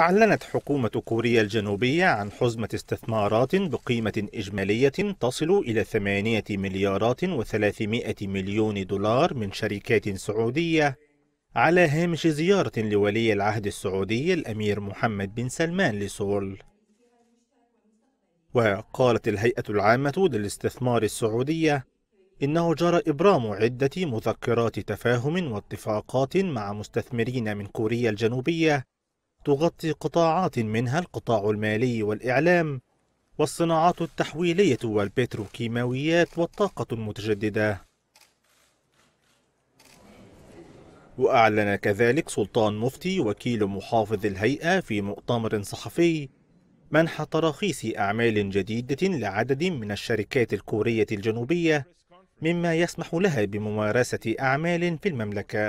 أعلنت حكومة كوريا الجنوبية عن حزمة استثمارات بقيمة إجمالية تصل إلى 8 مليارات و300 مليون دولار من شركات سعودية على هامش زيارة لولي العهد السعودي الأمير محمد بن سلمان لسول وقالت الهيئة العامة للاستثمار السعودية إنه جرى إبرام عدة مذكرات تفاهم واتفاقات مع مستثمرين من كوريا الجنوبية تغطي قطاعات منها القطاع المالي والإعلام والصناعات التحويلية والبتروكيماويات والطاقة المتجددة وأعلن كذلك سلطان مفتي وكيل محافظ الهيئة في مؤتمر صحفي منح تراخيص أعمال جديدة لعدد من الشركات الكورية الجنوبية مما يسمح لها بممارسة أعمال في المملكة